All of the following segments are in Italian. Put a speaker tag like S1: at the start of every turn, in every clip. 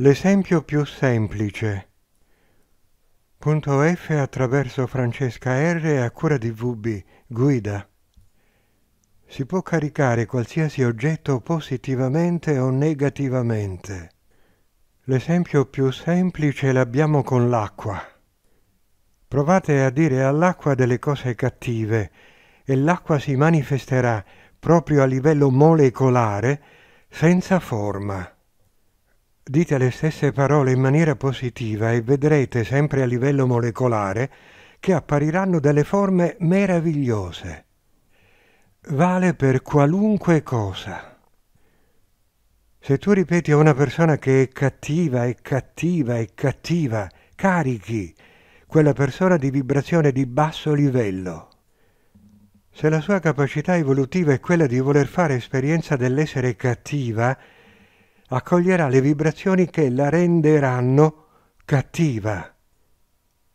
S1: L'esempio più semplice. Punto F attraverso Francesca R a cura di VB, guida. Si può caricare qualsiasi oggetto positivamente o negativamente. L'esempio più semplice l'abbiamo con l'acqua. Provate a dire all'acqua delle cose cattive e l'acqua si manifesterà proprio a livello molecolare senza forma. Dite le stesse parole in maniera positiva e vedrete sempre a livello molecolare che appariranno delle forme meravigliose. Vale per qualunque cosa. Se tu ripeti a una persona che è cattiva, è cattiva, è cattiva, carichi quella persona di vibrazione di basso livello. Se la sua capacità evolutiva è quella di voler fare esperienza dell'essere cattiva, accoglierà le vibrazioni che la renderanno cattiva.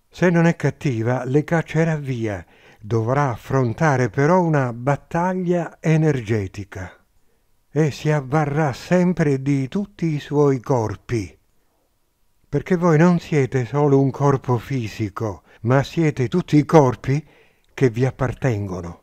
S1: Se non è cattiva, le caccerà via. Dovrà affrontare però una battaglia energetica e si avvarrà sempre di tutti i suoi corpi. Perché voi non siete solo un corpo fisico, ma siete tutti i corpi che vi appartengono.